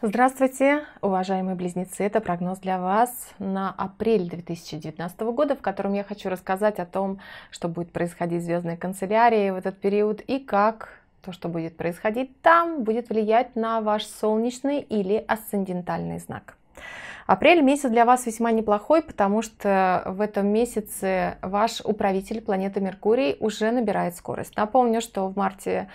Здравствуйте, уважаемые близнецы! Это прогноз для вас на апрель 2019 года, в котором я хочу рассказать о том, что будет происходить в звездной канцелярии в этот период и как то, что будет происходить там, будет влиять на ваш солнечный или асцендентальный знак. Апрель месяц для вас весьма неплохой, потому что в этом месяце ваш управитель планеты Меркурий уже набирает скорость. Напомню, что в марте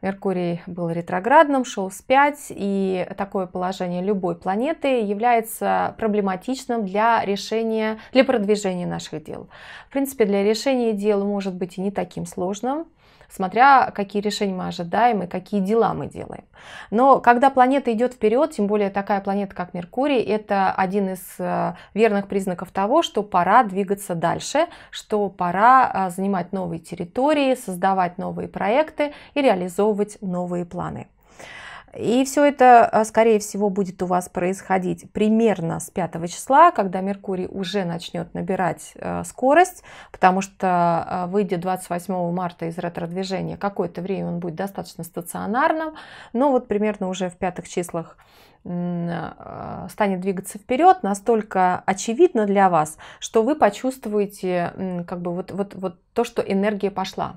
Меркурий был ретроградным, шел вспять, и такое положение любой планеты является проблематичным для решения, для продвижения наших дел. В принципе, для решения дел может быть и не таким сложным, смотря какие решения мы ожидаем и какие дела мы делаем. Но когда планета идет вперед, тем более такая планета, как Меркурий, это один из э, верных признаков того, что пора двигаться дальше, что пора а, занимать новые территории, создавать новые проекты и реализовывать выстроить новые планы. И все это, а, скорее всего, будет у вас происходить примерно с 5 числа, когда Меркурий уже начнет набирать а, скорость, потому что а, выйдя 28 марта из ретродвижения, какое-то время он будет достаточно стационарным, но вот примерно уже в пятых числах станет двигаться вперед настолько очевидно для вас, что вы почувствуете как бы вот, вот, вот то, что энергия пошла.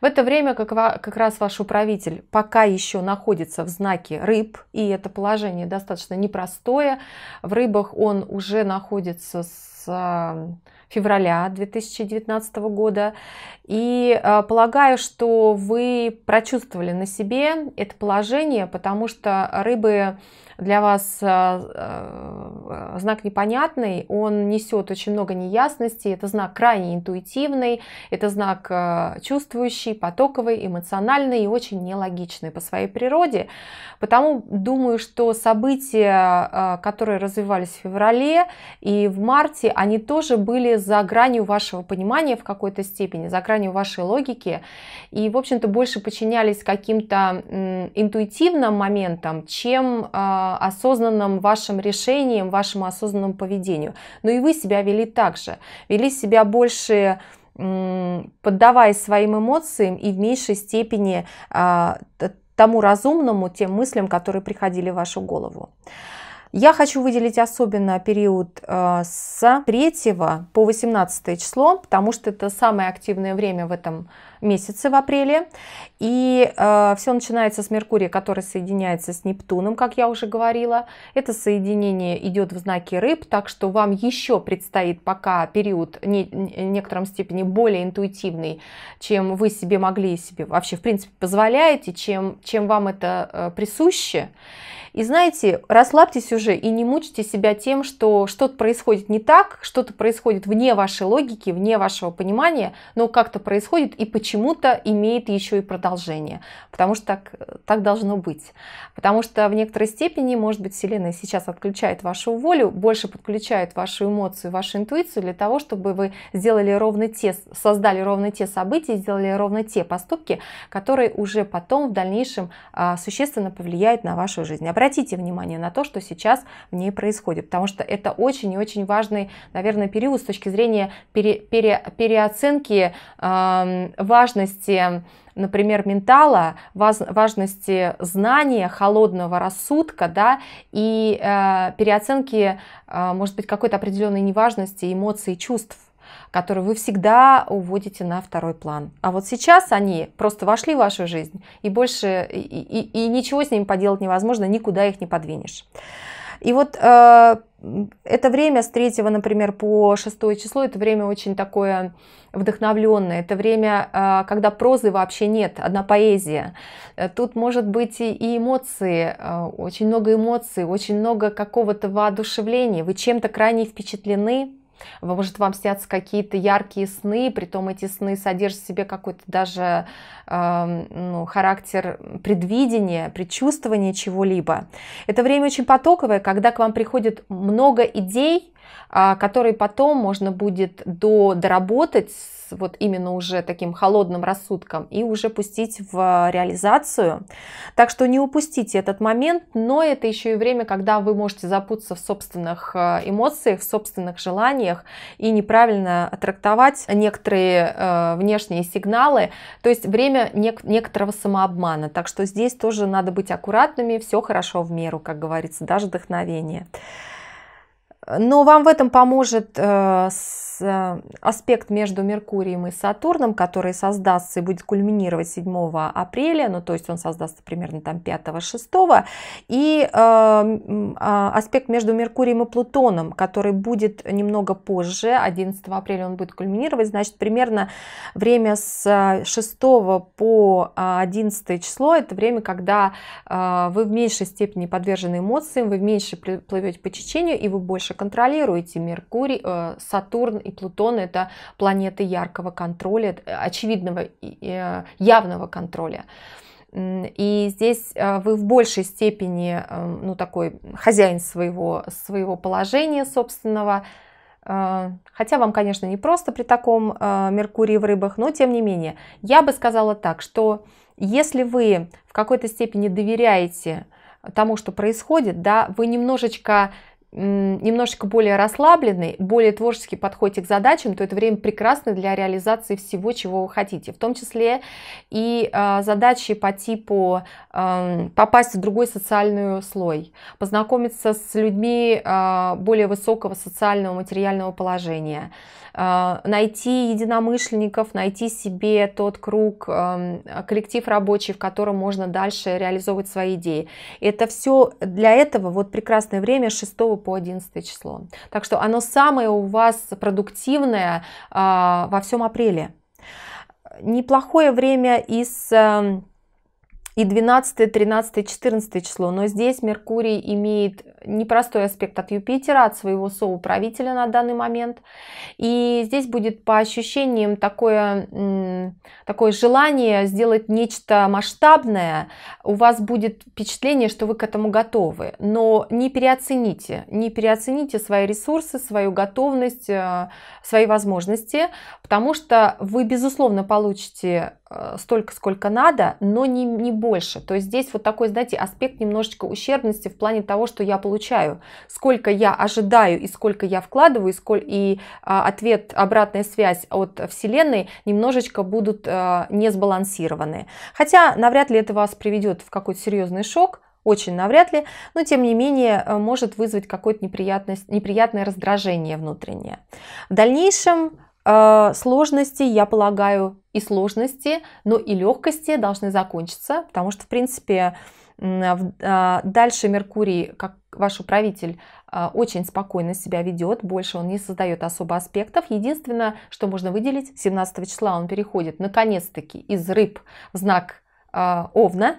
В это время как, как раз ваш управитель пока еще находится в знаке рыб, и это положение достаточно непростое. В рыбах он уже находится с февраля 2019 года. И э, полагаю, что вы прочувствовали на себе это положение, потому что рыбы для вас э, э, знак непонятный, он несет очень много неясности, это знак крайне интуитивный, это знак чувствующий, потоковый, эмоциональный и очень нелогичный по своей природе. Потому думаю, что события, которые развивались в феврале и в марте, они тоже были за гранью вашего понимания в какой-то степени, за гранью вашей логики, и, в общем-то, больше подчинялись каким-то интуитивным моментам, чем а, осознанным вашим решениям, вашему осознанному поведению. Но и вы себя вели так же, вели себя больше поддаваясь своим эмоциям и в меньшей степени а, тому разумному, тем мыслям, которые приходили в вашу голову. Я хочу выделить особенно период э, с 3 по 18 число, потому что это самое активное время в этом месяце, в апреле. И э, все начинается с Меркурия, который соединяется с Нептуном, как я уже говорила. Это соединение идет в знаке рыб, так что вам еще предстоит пока период не, в некотором степени более интуитивный, чем вы себе могли себе вообще, в принципе, позволяете, чем, чем вам это э, присуще. И знаете, расслабьтесь уже глубже и не мучите себя тем, что что-то происходит не так, что-то происходит вне вашей логики, вне вашего понимания, но как-то происходит и почему-то имеет еще и продолжение, потому что так, так должно быть. Потому что в некоторой степени, может быть, Вселенная сейчас отключает вашу волю, больше подключает вашу эмоцию, вашу интуицию для того, чтобы вы сделали ровно те, создали ровно те события, сделали ровно те поступки, которые уже потом в дальнейшем а, существенно повлияют на вашу жизнь. Обратите внимание на то, что сейчас сейчас в ней происходит, потому что это очень и очень важный, наверное, период с точки зрения пере, пере, переоценки э, важности например, ментала, важности знания, холодного рассудка, да, и э, переоценки, э, может быть, какой-то определенной неважности эмоций чувств которые вы всегда уводите на второй план. А вот сейчас они просто вошли в вашу жизнь, и больше, и, и, и ничего с ними поделать невозможно, никуда их не подвинешь. И вот э, это время с 3, например, по 6 число, это время очень такое вдохновленное, это время, э, когда прозы вообще нет, одна поэзия. Тут может быть и эмоции, э, очень много эмоций, очень много какого-то воодушевления, вы чем-то крайне впечатлены, может, вам снятся какие-то яркие сны, притом эти сны содержат в себе какой-то даже э, ну, характер предвидения, предчувствования чего-либо. Это время очень потоковое, когда к вам приходит много идей, а, который потом можно будет доработать с вот именно уже таким холодным рассудком и уже пустить в реализацию. Так что не упустите этот момент, но это еще и время, когда вы можете запутаться в собственных э, эмоциях, в собственных желаниях и неправильно трактовать некоторые э, внешние сигналы, то есть время нек некоторого самообмана. Так что здесь тоже надо быть аккуратными, все хорошо в меру, как говорится, даже вдохновение. Но вам в этом поможет э, с, э, аспект между Меркурием и Сатурном, который создастся и будет кульминировать 7 апреля, ну то есть он создастся примерно там 5-6, и э, а, аспект между Меркурием и Плутоном, который будет немного позже, 11 апреля он будет кульминировать, значит примерно время с 6 э, по 11 э, число, это время, когда э, вы в меньшей степени подвержены эмоциям, вы меньше плывете по течению и вы больше контролируете. Меркурий, э, Сатурн и Плутон – это планеты яркого контроля, э, очевидного, э, явного контроля. И здесь вы в большей степени, ну, такой хозяин своего, своего положения собственного, Хотя вам, конечно, не просто при таком Меркурии в рыбах, но тем не менее, я бы сказала так, что если вы в какой-то степени доверяете тому, что происходит, да, вы немножечко немножечко более расслабленный, более творческий подходите к задачам, то это время прекрасно для реализации всего, чего вы хотите, в том числе и э, задачи по типу э, попасть в другой социальный слой, познакомиться с людьми э, более высокого социального материального положения, э, найти единомышленников, найти себе тот круг, э, коллектив рабочий, в котором можно дальше реализовывать свои идеи. Это все для этого вот прекрасное время 6 по 11 число. Так что оно самое у вас продуктивное а, во всем апреле. Неплохое время из эм, и 12, 13, 14 число. Но здесь Меркурий имеет непростой аспект от Юпитера, от своего соуправителя на данный момент. И здесь будет по ощущениям такое, такое желание сделать нечто масштабное. У вас будет впечатление, что вы к этому готовы. Но не переоцените, не переоцените свои ресурсы, свою готовность, э, свои возможности, потому что вы, безусловно, получите Э, столько, сколько надо, но не, не больше. То есть здесь вот такой, знаете, аспект немножечко ущербности в плане того, что я получаю. Сколько я ожидаю и сколько я вкладываю, и, сколь, и а, ответ, обратная связь от Вселенной немножечко будут а, не сбалансированы. Хотя навряд ли это вас приведет в какой-то серьезный шок, очень навряд ли, но тем не менее э, может вызвать какое-то неприятное раздражение внутреннее. В дальнейшем Э, сложности, я полагаю, и сложности, но и легкости должны закончиться, потому что, в принципе, э, а, дальше Меркурий, как ваш управитель, а, очень спокойно себя ведет, больше он не создает особо аспектов. Единственное, что можно выделить, 17 числа он переходит, наконец-таки, из рыб в знак а, Овна,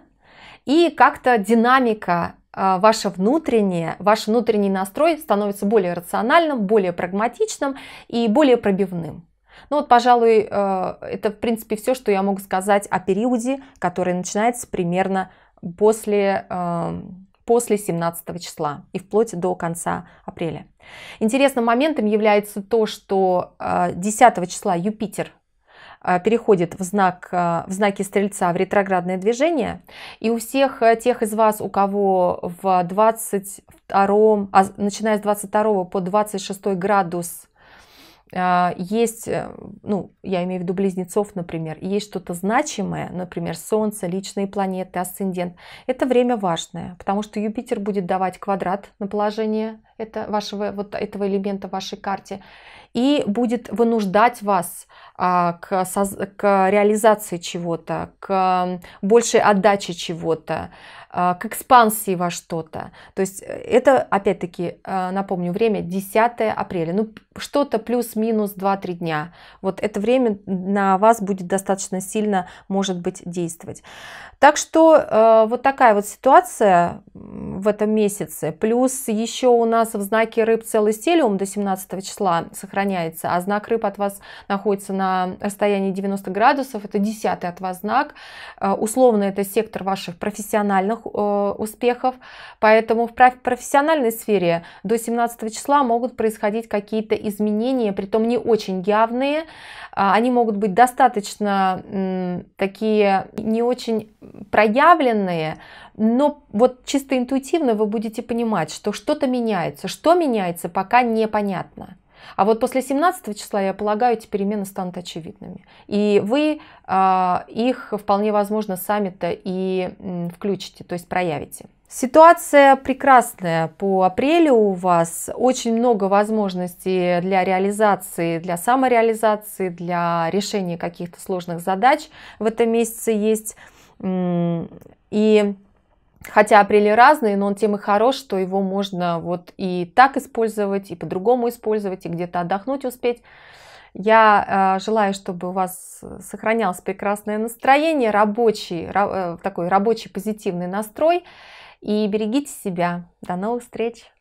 и как-то динамика а, ваше внутреннее, ваш внутренний настрой становится более рациональным, более прагматичным и более пробивным. Ну вот, пожалуй, э, это, в принципе, все, что я могу сказать о периоде, который начинается примерно после, э, после 17 числа и вплоть до конца апреля. Интересным моментом является то, что 10 э, числа Юпитер а, переходит в, знак, а, в знаке Стрельца в ретроградное движение. И у всех э, тех из вас, у кого в 22, а, начиная с 22 по 26 градус есть, э, ну, я имею в виду близнецов, например, есть что-то значимое, например, Солнце, личные планеты, асцендент, это время важное, потому что Юпитер будет давать квадрат на положение это вашего, вот этого элемента в вашей карте и будет вынуждать вас а, к, к реализации чего-то, к большей отдаче чего-то, а, к экспансии во что-то. То есть э, это, опять-таки, э, напомню, время 10 апреля. Ну, что-то плюс-минус 2-3 дня. Вот это время на вас будет достаточно сильно, может быть, действовать. Так что э, вот такая вот ситуация в этом месяце. Плюс еще у нас в знаке рыб целый стелиум до 17 числа сохраняется, а знак рыб от вас находится на расстоянии 90 градусов, это 10 от вас знак. Э, условно это сектор ваших профессиональных э, успехов, поэтому в профессиональной сфере до 17 числа могут происходить какие-то изменения, притом не очень явные, э, они могут быть достаточно такие не очень проявленные, но вот чисто интуитивно вы будете понимать, что что-то меняется. Что меняется, пока непонятно. А вот после 17 числа, я полагаю, эти перемены станут очевидными. И вы э, их вполне возможно сами-то и э, включите, то есть проявите. Ситуация прекрасная по апрелю у вас. Очень много возможностей для реализации, для самореализации, для решения каких-то сложных задач в этом месяце есть. И хотя апрели разные, но он тем и хорош, что его можно вот и так использовать, и по-другому использовать, и где-то отдохнуть успеть. Я а, желаю, чтобы у вас сохранялось прекрасное настроение, рабочий, э, такой рабочий позитивный настрой. И берегите себя. До новых встреч!